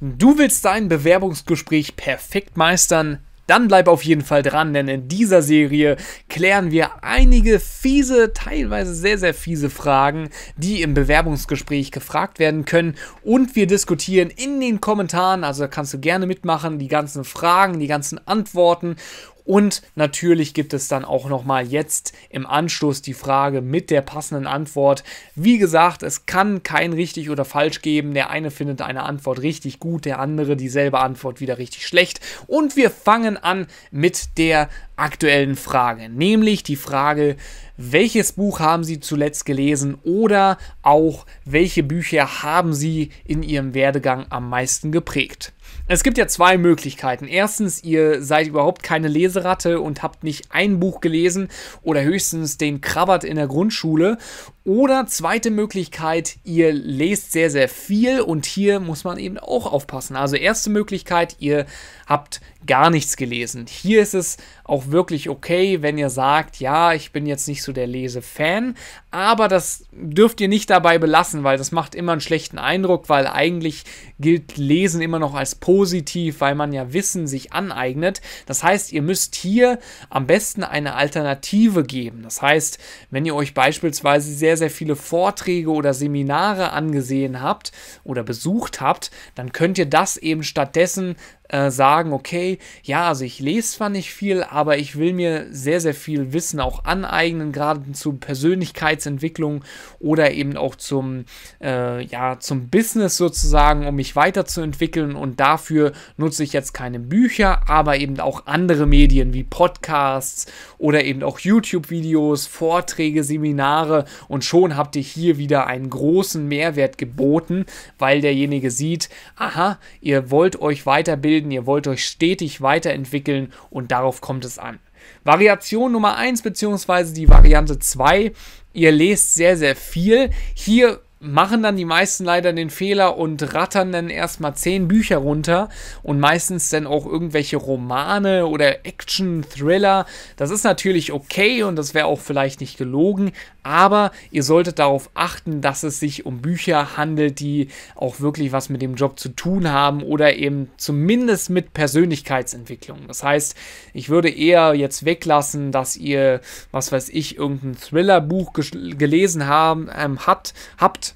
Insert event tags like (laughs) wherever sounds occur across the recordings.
Du willst dein Bewerbungsgespräch perfekt meistern? Dann bleib auf jeden Fall dran, denn in dieser Serie klären wir einige fiese, teilweise sehr, sehr fiese Fragen, die im Bewerbungsgespräch gefragt werden können. Und wir diskutieren in den Kommentaren, also kannst du gerne mitmachen, die ganzen Fragen, die ganzen Antworten. Und natürlich gibt es dann auch nochmal jetzt im Anschluss die Frage mit der passenden Antwort. Wie gesagt, es kann kein richtig oder falsch geben. Der eine findet eine Antwort richtig gut, der andere dieselbe Antwort wieder richtig schlecht. Und wir fangen an mit der aktuellen Frage, nämlich die Frage, welches Buch haben Sie zuletzt gelesen oder auch welche Bücher haben Sie in Ihrem Werdegang am meisten geprägt? Es gibt ja zwei Möglichkeiten. Erstens, ihr seid überhaupt keine Leseratte und habt nicht ein Buch gelesen oder höchstens den Krabbert in der Grundschule oder zweite Möglichkeit, ihr lest sehr, sehr viel und hier muss man eben auch aufpassen. Also erste Möglichkeit, ihr habt gar nichts gelesen. Hier ist es auch wirklich okay, wenn ihr sagt, ja, ich bin jetzt nicht so der Lesefan, aber das dürft ihr nicht dabei belassen, weil das macht immer einen schlechten Eindruck, weil eigentlich gilt Lesen immer noch als positiv, weil man ja Wissen sich aneignet. Das heißt, ihr müsst hier am besten eine Alternative geben. Das heißt, wenn ihr euch beispielsweise sehr sehr viele Vorträge oder Seminare angesehen habt oder besucht habt, dann könnt ihr das eben stattdessen äh, sagen, okay, ja, also ich lese zwar nicht viel, aber ich will mir sehr, sehr viel Wissen auch aneignen, gerade zu Persönlichkeitsentwicklung oder eben auch zum, äh, ja, zum Business sozusagen, um mich weiterzuentwickeln. Und dafür nutze ich jetzt keine Bücher, aber eben auch andere Medien wie Podcasts oder eben auch YouTube-Videos, Vorträge, Seminare. Und schon habt ihr hier wieder einen großen Mehrwert geboten, weil derjenige sieht, aha, ihr wollt euch weiterbilden weiterbilden, ihr wollt euch stetig weiterentwickeln und darauf kommt es an. Variation Nummer 1 bzw. die Variante 2, ihr lest sehr, sehr viel. Hier machen dann die meisten leider den Fehler und rattern dann erstmal zehn Bücher runter und meistens dann auch irgendwelche Romane oder Action, Thriller. Das ist natürlich okay und das wäre auch vielleicht nicht gelogen, aber ihr solltet darauf achten, dass es sich um Bücher handelt, die auch wirklich was mit dem Job zu tun haben oder eben zumindest mit Persönlichkeitsentwicklung. Das heißt, ich würde eher jetzt weglassen, dass ihr, was weiß ich, irgendein Thriller-Buch gelesen haben, ähm, hat, habt,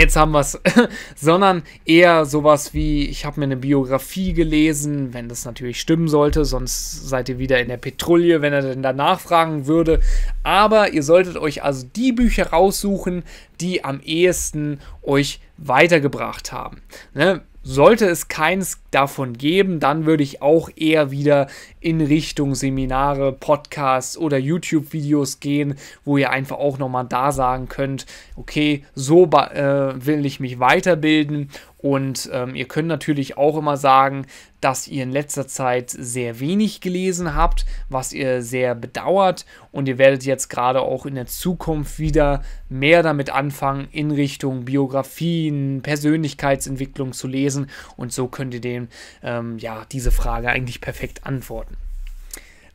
jetzt haben wir es, (laughs) sondern eher sowas wie, ich habe mir eine Biografie gelesen, wenn das natürlich stimmen sollte, sonst seid ihr wieder in der Petrouille, wenn er denn danach fragen würde. Aber ihr solltet euch also die Bücher raussuchen, die am ehesten euch weitergebracht haben. Ne? Sollte es keins davon geben, dann würde ich auch eher wieder in Richtung Seminare, Podcasts oder YouTube-Videos gehen, wo ihr einfach auch nochmal da sagen könnt, okay, so äh, will ich mich weiterbilden und ähm, ihr könnt natürlich auch immer sagen, dass ihr in letzter Zeit sehr wenig gelesen habt, was ihr sehr bedauert. Und ihr werdet jetzt gerade auch in der Zukunft wieder mehr damit anfangen, in Richtung Biografien, Persönlichkeitsentwicklung zu lesen. Und so könnt ihr dem, ähm, ja, diese Frage eigentlich perfekt antworten.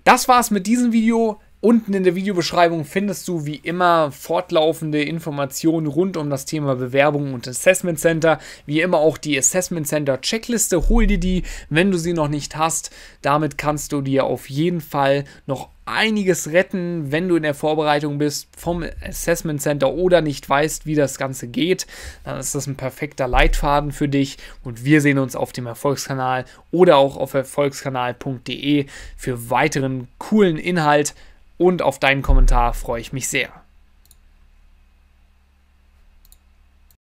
Das war's mit diesem Video. Unten in der Videobeschreibung findest du wie immer fortlaufende Informationen rund um das Thema Bewerbung und Assessment Center. Wie immer auch die Assessment Center Checkliste. Hol dir die, wenn du sie noch nicht hast. Damit kannst du dir auf jeden Fall noch einiges retten, wenn du in der Vorbereitung bist vom Assessment Center oder nicht weißt, wie das Ganze geht. Dann ist das ein perfekter Leitfaden für dich und wir sehen uns auf dem Erfolgskanal oder auch auf erfolgskanal.de für weiteren coolen Inhalt und auf deinen Kommentar freue ich mich sehr.